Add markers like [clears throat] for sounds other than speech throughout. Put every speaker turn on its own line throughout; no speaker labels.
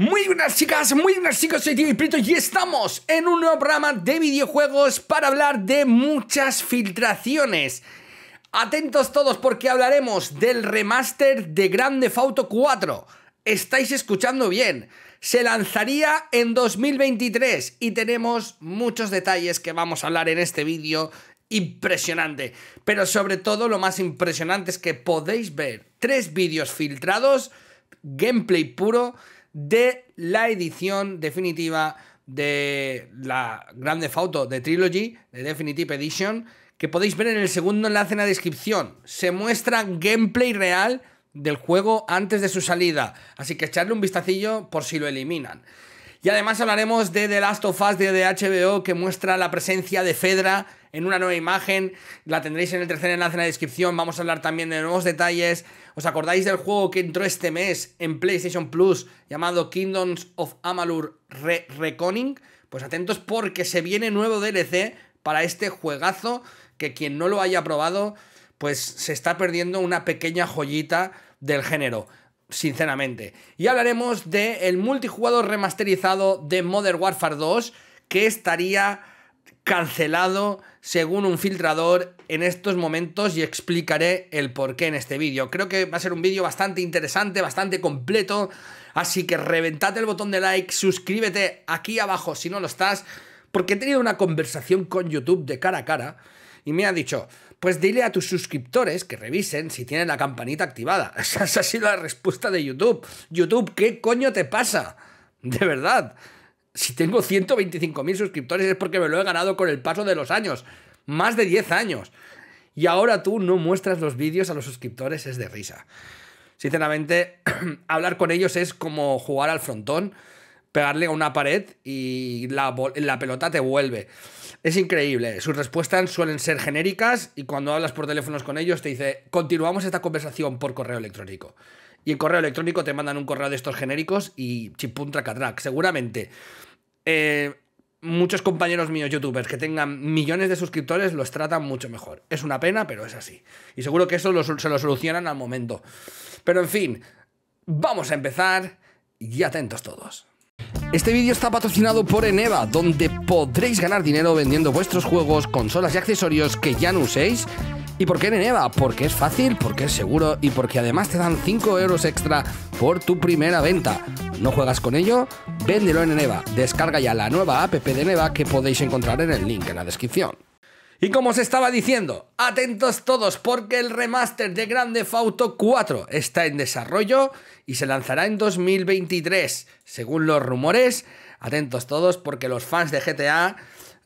Muy buenas chicas, muy buenas chicos, soy Timmy y estamos en un nuevo programa de videojuegos para hablar de muchas filtraciones. Atentos todos porque hablaremos del remaster de Grande Theft Auto 4. Estáis escuchando bien. Se lanzaría en 2023 y tenemos muchos detalles que vamos a hablar en este vídeo impresionante. Pero sobre todo lo más impresionante es que podéis ver tres vídeos filtrados, gameplay puro de la edición definitiva de la Grande foto de Trilogy, de Definitive Edition, que podéis ver en el segundo enlace en la descripción. Se muestra gameplay real del juego antes de su salida, así que echarle un vistacillo por si lo eliminan. Y además hablaremos de The Last of Us de HBO, que muestra la presencia de Fedra en una nueva imagen. La tendréis en el tercer enlace en la descripción. Vamos a hablar también de nuevos detalles. ¿Os acordáis del juego que entró este mes en PlayStation Plus llamado Kingdoms of Amalur Re Pues atentos porque se viene nuevo DLC para este juegazo que quien no lo haya probado pues se está perdiendo una pequeña joyita del género, sinceramente. Y hablaremos del el multijugador remasterizado de Modern Warfare 2 que estaría cancelado según un filtrador en estos momentos y explicaré el porqué en este vídeo. Creo que va a ser un vídeo bastante interesante, bastante completo, así que reventate el botón de like, suscríbete aquí abajo si no lo estás, porque he tenido una conversación con YouTube de cara a cara y me ha dicho, pues dile a tus suscriptores que revisen si tienen la campanita activada. [laughs] Esa ha sido la respuesta de YouTube. YouTube, ¿qué coño te pasa? De verdad si tengo 125.000 suscriptores es porque me lo he ganado con el paso de los años. Más de 10 años. Y ahora tú no muestras los vídeos a los suscriptores, es de risa. Sinceramente, [clears throat] hablar con ellos es como jugar al frontón, pegarle a una pared y la, pelota te vuelve. Es increíble. Sus respuestas suelen ser genéricas y cuando hablas por teléfonos con ellos te dice, continuamos esta conversación por correo electrónico y en correo electrónico te mandan un correo de estos genéricos y chipun tracatrac, Seguramente eh, muchos compañeros míos youtubers que tengan millones de suscriptores los tratan mucho mejor. Es una pena, pero es así. Y seguro que eso se lo solucionan al momento. Pero en fin, vamos a empezar y atentos todos. Este vídeo está patrocinado por Eneva, donde podréis ganar dinero vendiendo vuestros juegos, consolas y accesorios que ya no uséis. ¿Y por qué en Eneva? Porque es fácil, porque es seguro y porque además te dan 5 euros extra por tu primera venta. ¿No juegas con ello? Véndelo en Neva. Descarga ya la nueva app de Neva que podéis encontrar en el link en la descripción. Y como os estaba diciendo, atentos todos porque el remaster de Grande Auto 4 está en desarrollo y se lanzará en 2023, según los rumores. Atentos todos porque los fans de GTA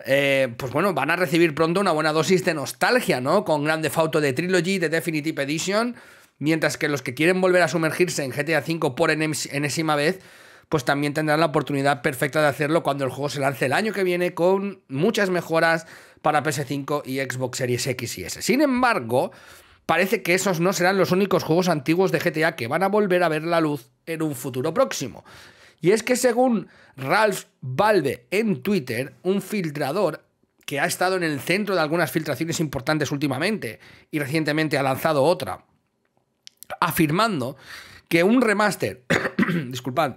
eh, pues bueno, van a recibir pronto una buena dosis de nostalgia, ¿no? Con Grande Auto de Trilogy, de Definitive Edition mientras que los que quieren volver a sumergirse en GTA V por enésima vez, pues también tendrán la oportunidad perfecta de hacerlo cuando el juego se lance el año que viene con muchas mejoras para PS5 y Xbox Series X y S. Sin embargo, parece que esos no serán los únicos juegos antiguos de GTA que van a volver a ver la luz en un futuro próximo. Y es que según Ralph Valve en Twitter, un filtrador que ha estado en el centro de algunas filtraciones importantes últimamente y recientemente ha lanzado otra afirmando que un remaster, [clears throat] disculpad,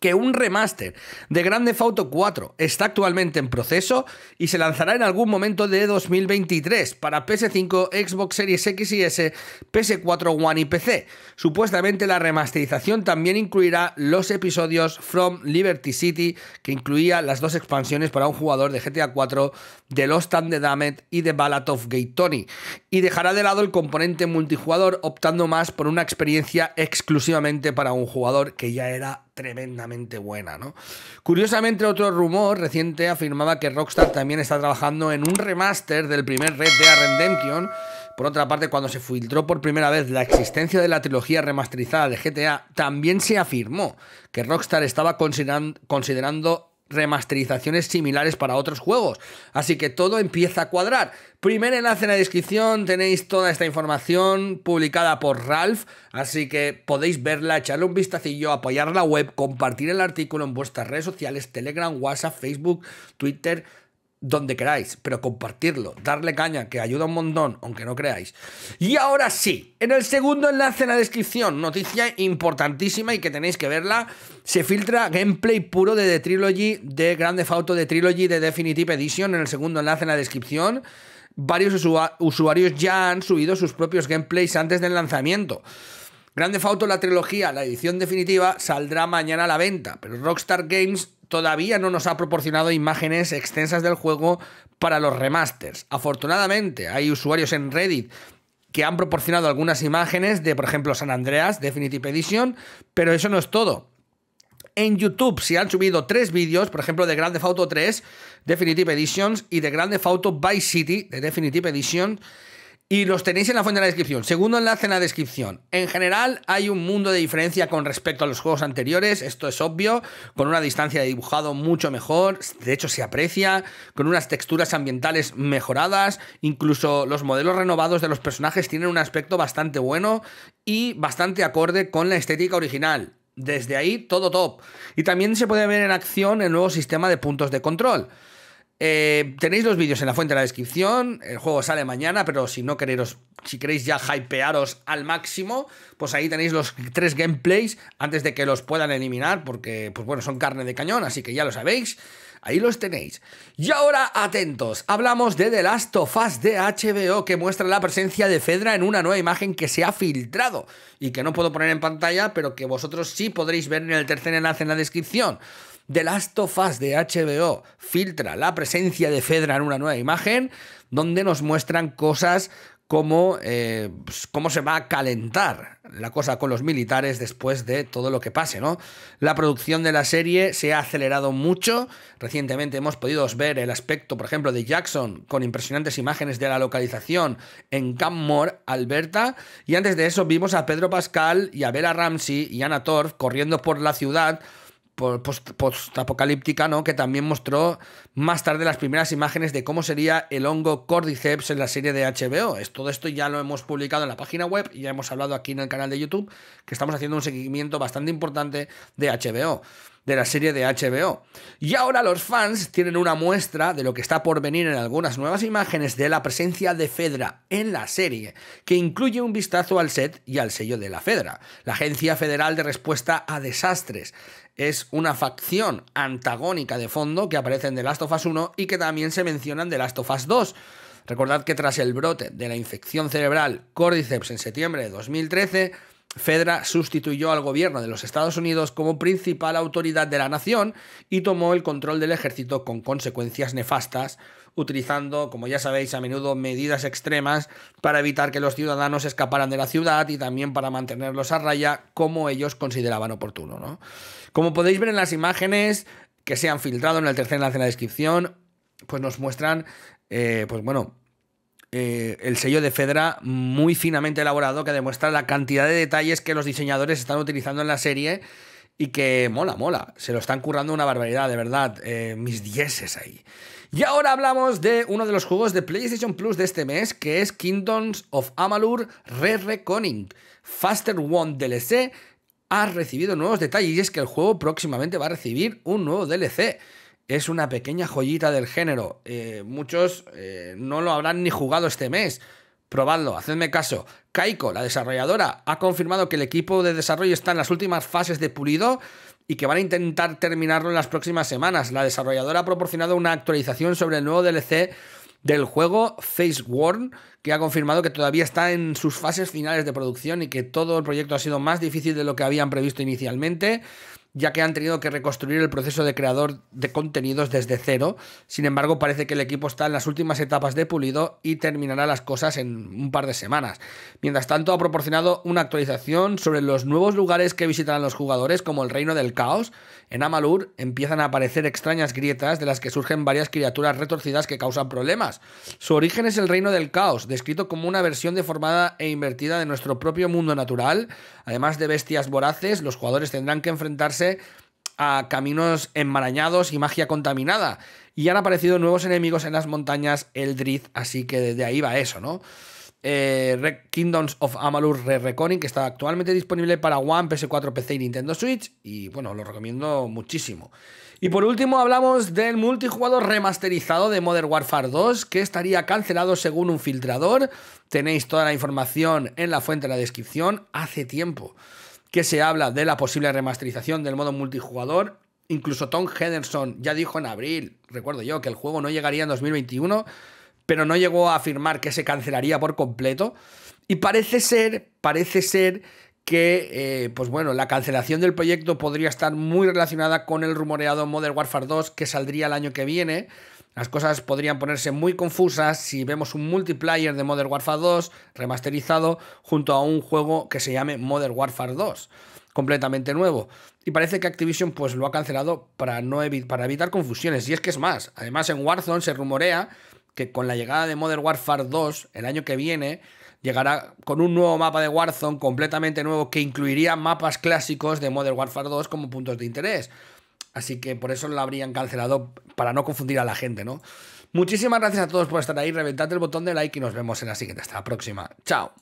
que un remaster de Grand Theft Auto 4 está actualmente en proceso y se lanzará en algún momento de 2023 para PS5, Xbox Series X y S, PS4 One y PC. Supuestamente la remasterización también incluirá los episodios From Liberty City, que incluía las dos expansiones para un jugador de GTA 4, de Lost and the Damned y de Ballad of Gay Tony, y dejará de lado el componente multijugador optando más por una experiencia exclusivamente para un jugador que ya era tremendamente buena, ¿no? Curiosamente, otro rumor reciente afirmaba que Rockstar también está trabajando en un remaster del primer Red Dead Redemption. Por otra parte, cuando se filtró por primera vez la existencia de la trilogía remasterizada de GTA, también se afirmó que Rockstar estaba considerando, considerando remasterizaciones similares para otros juegos. Así que todo empieza a cuadrar. Primer enlace en la descripción, tenéis toda esta información publicada por Ralph, así que podéis verla, echarle un vistacillo, apoyar la web, compartir el artículo en vuestras redes sociales, Telegram, WhatsApp, Facebook, Twitter, donde queráis, pero compartirlo, darle caña, que ayuda un montón, aunque no creáis. Y ahora sí, en el segundo enlace en la descripción, noticia importantísima y que tenéis que verla, se filtra gameplay puro de The Trilogy, de Grande Auto de Trilogy, de Definitive Edition, en el segundo enlace en la descripción. Varios usuarios ya han subido sus propios gameplays antes del lanzamiento. Grande Fauto, la trilogía, la edición definitiva, saldrá mañana a la venta, pero Rockstar Games todavía no nos ha proporcionado imágenes extensas del juego para los remasters. Afortunadamente, hay usuarios en Reddit que han proporcionado algunas imágenes de, por ejemplo, San Andreas Definitive Edition, pero eso no es todo. En YouTube se han subido tres vídeos, por ejemplo, de Grande Theft 3 Definitive Editions y de Grande Theft Vice City de Definitive Edition y los tenéis en la fuente de la descripción. Segundo enlace en la descripción. En general hay un mundo de diferencia con respecto a los juegos anteriores, esto es obvio, con una distancia de dibujado mucho mejor, de hecho se aprecia, con unas texturas ambientales mejoradas, incluso los modelos renovados de los personajes tienen un aspecto bastante bueno y bastante acorde con la estética original. Desde ahí todo top. Y también se puede ver en acción el nuevo sistema de puntos de control. Eh, tenéis los vídeos en la fuente de la descripción. El juego sale mañana, pero si no queréis, si queréis ya hypearos al máximo, pues ahí tenéis los tres gameplays antes de que los puedan eliminar, porque, pues bueno, son carne de cañón, así que ya lo sabéis. Ahí los tenéis. Y ahora, atentos, hablamos de The Last of Us de HBO, que muestra la presencia de Fedra en una nueva imagen que se ha filtrado y que no puedo poner en pantalla, pero que vosotros sí podréis ver en el tercer enlace en la descripción. The Last of Us de HBO filtra la presencia de Fedra en una nueva imagen donde nos muestran cosas como eh, pues, cómo se va a calentar la cosa con los militares después de todo lo que pase, ¿no? La producción de la serie se ha acelerado mucho. Recientemente hemos podido ver el aspecto, por ejemplo, de Jackson con impresionantes imágenes de la localización en Canmore, Alberta. Y antes de eso vimos a Pedro Pascal y a Bella Ramsey y Anna Torf corriendo por la ciudad post apocalíptica, ¿no? Que también mostró más tarde las primeras imágenes de cómo sería el hongo Cordyceps en la serie de HBO. todo esto ya lo hemos publicado en la página web y ya hemos hablado aquí en el canal de YouTube, que estamos haciendo un seguimiento bastante importante de HBO de la serie de HBO. Y ahora los fans tienen una muestra de lo que está por venir en algunas nuevas imágenes de la presencia de Fedra en la serie, que incluye un vistazo al set y al sello de la Fedra, la Agencia Federal de Respuesta a Desastres es una facción antagónica de fondo que aparece en The Last of Us 1 y que también se mencionan en The Last of Us 2. Recordad que tras el brote de la infección cerebral Cordyceps en septiembre de 2013, Fedra sustituyó al gobierno de los Estados Unidos como principal autoridad de la nación y tomó el control del ejército con consecuencias nefastas, utilizando, como ya sabéis, a menudo medidas extremas para evitar que los ciudadanos escaparan de la ciudad y también para mantenerlos a raya como ellos consideraban oportuno. Como podéis ver en las imágenes que se han filtrado en el tercer enlace en la descripción, pues nos muestran, eh, pues bueno, eh, el sello de Fedra muy finamente elaborado que demuestra la cantidad de detalles que los diseñadores están utilizando en la serie y que mola, mola. Se lo están currando una barbaridad, de verdad. Eh, mis dieces ahí. Y ahora hablamos de uno de los juegos de PlayStation Plus de este mes, que es Kingdoms of Amalur Re-Reconning. Faster One DLC ha recibido nuevos detalles y es que el juego próximamente va a recibir un nuevo DLC es una pequeña joyita del género. Eh, muchos eh, no lo habrán ni jugado este mes. Probadlo, hacedme caso. Kaiko, la desarrolladora, ha confirmado que el equipo de desarrollo está en las últimas fases de pulido y que van a intentar terminarlo en las próximas semanas. La desarrolladora ha proporcionado una actualización sobre el nuevo DLC del juego Face Worn, que ha confirmado que todavía está en sus fases finales de producción y que todo el proyecto ha sido más difícil de lo que habían previsto inicialmente ya que han tenido que reconstruir el proceso de creador de contenidos desde cero. Sin embargo, parece que el equipo está en las últimas etapas de pulido y terminará las cosas en un par de semanas. Mientras tanto, ha proporcionado una actualización sobre los nuevos lugares que visitarán los jugadores, como el Reino del Caos. En Amalur empiezan a aparecer extrañas grietas de las que surgen varias criaturas retorcidas que causan problemas. Su origen es el Reino del Caos, descrito como una versión deformada e invertida de nuestro propio mundo natural. Además de bestias voraces, los jugadores tendrán que enfrentarse a caminos enmarañados y magia contaminada. Y han aparecido nuevos enemigos en las montañas Eldrith, así que desde ahí va eso, ¿no? Eh, Kingdoms of Amalur Re que está actualmente disponible para One, PS4, PC y Nintendo Switch. Y bueno, lo recomiendo muchísimo. Y por último hablamos del multijugador remasterizado de Modern Warfare 2, que estaría cancelado según un filtrador. Tenéis toda la información en la fuente de la descripción hace tiempo que se habla de la posible remasterización del modo multijugador. Incluso Tom Henderson ya dijo en abril, recuerdo yo, que el juego no llegaría en 2021, pero no llegó a afirmar que se cancelaría por completo. Y parece ser, parece ser que, eh, pues bueno, la cancelación del proyecto podría estar muy relacionada con el rumoreado Modern Warfare 2 que saldría el año que viene las cosas podrían ponerse muy confusas si vemos un multiplayer de Modern Warfare 2 remasterizado junto a un juego que se llame Modern Warfare 2, completamente nuevo. Y parece que Activision pues, lo ha cancelado para, no para evitar confusiones. Y es que es más, además en Warzone se rumorea que con la llegada de Modern Warfare 2 el año que viene llegará con un nuevo mapa de Warzone completamente nuevo que incluiría mapas clásicos de Modern Warfare 2 como puntos de interés. Así que por eso lo habrían cancelado para no confundir a la gente, ¿no? Muchísimas gracias a todos por estar ahí. Reventad el botón de like y nos vemos en la siguiente. Hasta la próxima. Chao.